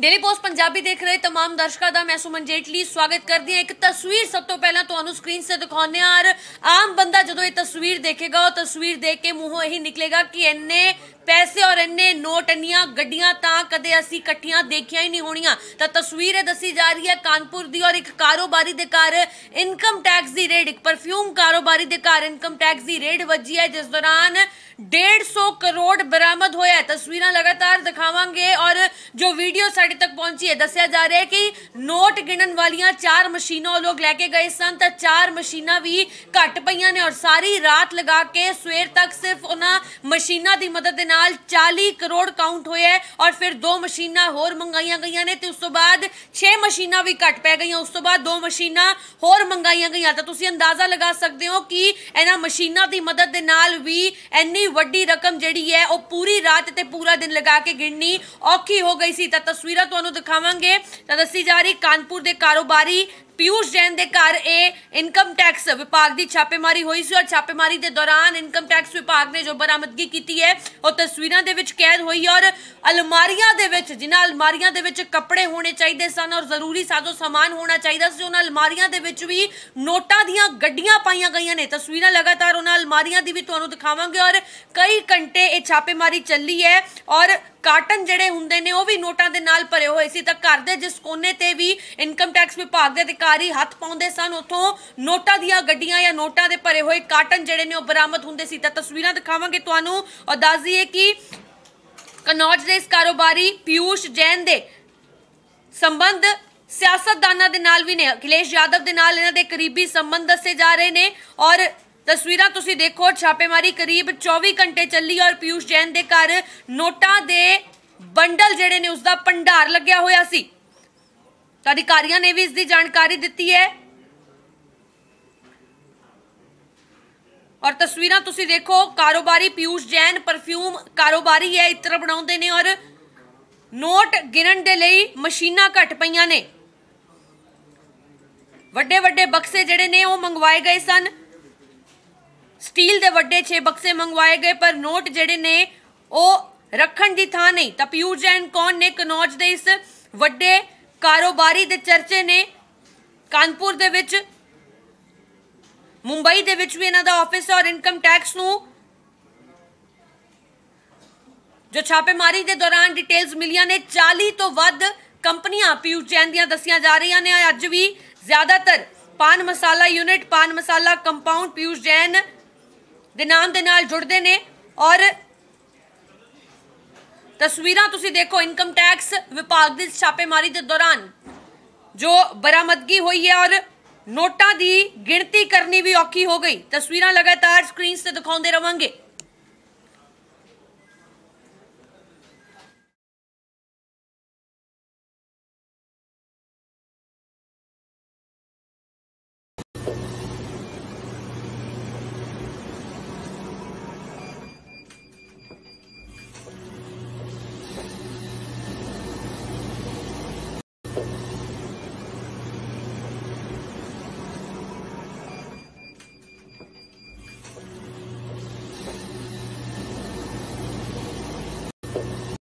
daily post Punjabi ਦੇਖ ਰਹੇ तमाम ਦਰਸ਼ਕਾਂ ਦਾ ਮੈਂ ਸੁਮਨ ਜੇਟਲੀ ਸਵਾਗਤ ਕਰਦੀ ਹਾਂ ਇੱਕ ਤਸਵੀਰ ਸਭ ਤੋਂ ਪਹਿਲਾਂ ਤੁਹਾਨੂੰ ਸਕਰੀਨ 'ਤੇ ਦਿਖਾਉਂਦੇ ਆਂ ਔਰ ਆਮ ਬੰਦਾ ਜਦੋਂ ਇਹ ਤਸਵੀਰ ਦੇਖੇਗਾ ਉਹ ਤਸਵੀਰ ਦੇਖ ਕੇ ਮੂੰਹੋਂ ਇਹੀ ਨਿਕਲੇਗਾ ਕਿ ਇੰਨੇ ਪੈਸੇ ਔਰ ਇੰਨੇ ਨੋਟ ਇੰਨੀਆਂ ਗੱਡੀਆਂ ਤਾਂ ਕਦੇ ਅਸੀਂ ਇਕੱਠੀਆਂ ਦੇਖੀਆਂ ਹੀ ਨਹੀਂ ਹੋਣੀਆਂ ਤਾਂ ਤਸਵੀਰ ਇਹ ਦੱਸੀ ਜਾ ਰਹੀ ਹੈ ਕਾਨਪੁਰ ਦੀ ਔਰ ਇੱਕ ਕਾਰੋਬਾਰੀ ਦੇ ਘਰ ਇਨਕਮ ਟੈਕਸ ਦੀ ਰੇਡ ਇੱਕ ਪਰਫਿਊਮ ਕਾਰੋਬਾਰੀ ਦੇ ਘਰ ਇਨਕਮ ਟੈਕਸ ਦੀ ਰੇਡ ਵੱਜੀ ਹੈ ਜਿਸ ਦੌਰਾਨ 150 ਕਰੋੜ ਬਰਾਮਦ ਹੋਇਆ ਤਸਵੀਰਾਂ ਲਗਾਤਾਰ ਦਿਖਾਵਾਂਗੇ ਔਰ ਜੋ ਵੀਡੀਓ ਸਾਡੇ ਤੱਕ ਪਹੁੰਚੀ ਹੈ ਦੱਸਿਆ ਜਾ ਰਿਹਾ ਹੈ ਕਿ ਨੋਟ ਗਿਣਨ ਵਾਲੀਆਂ ਚਾਰ ਮਸ਼ੀਨਾਂ ਉਹ ਲੋਕ ਲੈ ਕੇ ਗਏ ਸਨ ਤਾਂ ਚਾਰ ਮਸ਼ੀਨਾਂ ਵੀ ਘਟ ਪਈਆਂ ਨੇ ਔਰ ਸਾਰੀ ਰਾਤ ਲਗਾ ਕੇ ਸਵੇਰ ਤੱਕ ਸਿਰਫ ਉਹਨਾਂ ਮਸ਼ੀਨਾਂ ਦੀ ਮਦਦ ਦੇ ਨਾਲ 40 ਕਰੋੜ ਕਾਊਂਟ ਹੋਇਆ ਔਰ ਫਿਰ ਦੋ ਮਸ਼ੀਨਾਂ ਹੋਰ ਮੰਗਾਈਆਂ ਗਈਆਂ ਨੇ ਤੇ ਉਸ ਤੋਂ ਬਾਅਦ 6 ਮਸ਼ੀਨਾਂ ਵੀ ਘਟ ਪੈ ਗਈਆਂ ਉਸ ਤੋਂ ਬਾਅਦ ਦੋ ਮਸ਼ੀਨਾਂ ਹੋਰ ਮੰਗਾਈਆਂ ਗਈਆਂ ਤਾਂ ਤੁਸੀਂ ਅੰਦਾਜ਼ਾ ਲਗਾ ਸਕਦੇ ਹੋ ਕਿ ਇਹਨਾਂ ਮਸ਼ੀਨਾਂ ਦੀ ਮਦਦ ਦੇ ਨਾਲ ਵੀ ਇੰਨੀ ਵੱਡੀ ਰਕਮ ਜਿਹੜੀ ਹੈ ਉਹ ਪੂਰੀ ਰਾਤ ਤੇ ਪੂਰਾ ਦਿਨ ਲਗਾ ਕੇ ਗਿਣਨੀ ਔਖੀ ਹੋ ਗਈ ਸੀ ਤਾਂ ਤਸਵੀਰ ਤਸਵੀਰਾਂ ਤੁਹਾਨੂੰ ਦਿਖਾਵਾਂਗੇ ਤਾਂ ਦੱਸੀ ਜਾ ਰਹੀ ਕਾਨਪੁਰ ਦੇ ਕਾਰੋਬਾਰੀ ਪਿਊਸ਼ ਜੈਨ ਦੇ ਘਰ ਇਹ ਇਨਕਮ ਟੈਕਸ ਵਿਭਾਗ ਦੀ ਛਾਪੇਮਾਰੀ ਹੋਈ ਸੀ ਔਰ ਛਾਪੇਮਾਰੀ ਦੇ ਦੌਰਾਨ ਇਨਕਮ ਟੈਕਸ ਵਿਭਾਗ ਨੇ ਜੋ ਬਰਾਮਦਗੀ ਕੀਤੀ ਹੈ ਉਹ ਤਸਵੀਰਾਂ ਦੇ ਵਿੱਚ ਕੈਦ ਹੋਈ ਔਰ ਅਲਮਾਰੀਆਂ ਦੇ ਵਿੱਚ ਜਿਨ੍ਹਾਂ ਅਲਮਾਰੀਆਂ ਦੇ ਵਿੱਚ ਕੱਪੜੇ ਹੋਣੇ ਚਾਹੀਦੇ ਸਨ ਔਰ ਜ਼ਰੂਰੀ ਸਾਜ਼ੋ ਸਾਮਾਨ ਹੋਣਾ ਚਾਹੀਦਾ ਸੀ ਉਹਨਾਂ ਅਲਮਾਰੀਆਂ ਦੇ ਵਿੱਚ ਵੀ ਨੋਟਾਂ ਦੀਆਂ ਗੱਡੀਆਂ ਪਾਈਆਂ ਗਈਆਂ ਨੇ ਤਸਵੀਰਾਂ ਲਗਾਤਾਰ ਉਹਨਾਂ ਅਲਮਾਰੀਆਂ ਦੀ ਵੀ ਤੁਹਾਨੂੰ ਦਿਖਾਵਾਂਗੇ ਔਰ ਕਈ ਘੰਟੇ ਇਹ ਛਾਪੇਮਾਰੀ ਚੱਲੀ ਹੈ ਔਰ ਕਾਟਨ ਜਿਹੜੇ ਹੁੰਦੇ ਨੇ ਉਹ ਵੀ ਨੋਟਾਂ ਦੇ ਨਾਲ ਭਰੇ ਹੋਏ ਸੀ ਤਾਂ ਘਰ ਦੇ ਜਿਸ ਕੋਨੇ ਤੇ ਵੀ ਇਨਕਮ ਟੈਕਸ ਵਿਭਾਗ ਦੇ ਅਧਿਕਾਰੀ ਹੱਥ ਪਾਉਂਦੇ ਸਨ ਉੱਥੋਂ ਨੋਟਾਂ ਦੀਆਂ ਗੱਡੀਆਂ ਜਾਂ ਨੋਟਾਂ ਦੇ ਭਰੇ ਹੋਏ ਕਾਟਨ ਜਿਹੜੇ ਨੇ ਉਹ ਬਰਾਮਦ ਹੁੰਦੇ ਸੀ ਤਾਂ ਤਸਵੀਰਾਂ ਦਿਖਾਵਾਂਗੇ ਤੁਹਾਨੂੰ ਔਰ ਦੱਸ ਦਈਏ ਕਿ ਕਨੌਜ ਦੇ ਇਸ ਕਾਰੋਬਾਰੀ ਪਿਊਸ਼ ਜੈਨ ਦੇ ਸੰਬੰਧ ਸਿਆਸਤਦਾਨਾਂ ਦੇ ਨਾਲ ਵੀ ਨੇ ਅਖਿਲੇਸ਼ ਯਾਦਵ ਦੇ ਨਾਲ ਇਹਨਾਂ ਦੇ ਕਰੀਬੀ ਸੰਬੰਧ ਦੱਸੇ ਜਾ ਰਹੇ ਨੇ ਔਰ ਤਸਵੀਰਾਂ ਤੁਸੀਂ ਦੇਖੋ ਛਾਪੇਮਾਰੀ ਕਰੀਬ 24 ਘੰਟੇ ਚੱਲੀ ਔਰ ਪਿਊਸ਼ ਜੈਨ ਦੇ ਘਰ ਨੋਟਾਂ ਦੇ ਬੰਡਲ ਜਿਹੜੇ ਨੇ ਉਸ ਦਾ ਭੰਡਾਰ ਲੱਗਿਆ ਹੋਇਆ ਸੀ ਤਾਂ ਅਧਿਕਾਰੀਆਂ ਨੇ ਵੀ ਇਸ ਦੀ ਜਾਣਕਾਰੀ ਦਿੱਤੀ ਹੈ ਔਰ ਤਸਵੀਰਾਂ ਤੁਸੀਂ ਦੇਖੋ ਕਾਰੋਬਾਰੀ ਪਿਊਸ਼ ਜੈਨ ਪਰਫਿਊਮ ਕਾਰੋਬਾਰੀ ਹੈ ਇਤਰ ਬਣਾਉਂਦੇ ਨੇ ਔਰ ਨੋਟ ਗਿਣਨ ਦੇ ਲਈ ਮਸ਼ੀਨਾਂ ਘਟ ਪਈਆਂ ਨੇ ਵੱਡੇ ਵੱਡੇ ਬਕਸੇ ਜਿਹੜੇ ਨੇ ਉਹ ਮੰਗਵਾਏ ਗਏ ਸਨ ਸਟੀਲ ਦੇ ਵੱਡੇ 6 ਬਕਸੇ ਮੰਗਵਾਏ ਗਏ ਪਰ ਨੋਟ ਜਿਹੜੇ ਨੇ ਉਹ ਰੱਖਣ ਦੀ ਥਾਂ ਨਹੀਂ ਤਾਂ ਪਿਊਰ ਜੈਨ ਕੌਣ ਨੇ ਕਨੌਜ ਦੇ ਇਸ ਵੱਡੇ ਕਾਰੋਬਾਰੀ ਦੇ ਚਰਚੇ ਨੇ ਕਾਨਪੁਰ ਦੇ ਵਿੱਚ ਮੁੰਬਈ ਦੇ ਵਿੱਚ ਵੀ ਇਹਨਾਂ ਦਾ ਆਫਿਸ ਹੈ ਔਰ ਇਨਕਮ ਟੈਕਸ ਨੂੰ ਜੋ ਛਾਪੇਮਾਰੀ ਦੇ ਦੌਰਾਨ ਡਿਟੇਲਸ ਮਿਲੀਆਂ ਨੇ 40 ਤੋਂ ਵੱਧ ਕੰਪਨੀਆਂ ਪਿਊਰ ਜੈਨ ਦੀਆਂ ਦੱਸੀਆਂ ਜਾ ਰਹੀਆਂ ਨੇ ਅੱਜ ਵੀ ਜ਼ਿਆਦਾਤਰ ਪਾਨ ਮਸਾਲਾ ਯੂਨਿਟ ਪਾਨ ਮਸਾਲਾ ਕੰਪਾਊਂਡ ਪਿਊਰ ਜੈਨ ਦੇ ਨਾਮ ਦੇ ਨਾਲ ਜੁੜਦੇ ਨੇ ਔਰ ਤਸਵੀਰਾਂ ਤੁਸੀਂ ਦੇਖੋ ਇਨਕਮ ਟੈਕਸ ਵਿਭਾਗ ਦੀ ਛਾਪੇਮਾਰੀ ਦੇ ਦੌਰਾਨ ਜੋ ਬਰਾਮਦਗੀ ਹੋਈ ਹੈ ਔਰ ਨੋਟਾਂ ਦੀ ਗਿਣਤੀ ਕਰਨੀ ਵੀ ਔਖੀ ਹੋ ਗਈ ਤਸਵੀਰਾਂ ਲਗਾਤਾਰ ਸਕਰੀਨਸ ਤੇ ਦਿਖਾਉਂਦੇ ਰਵਾਂਗੇ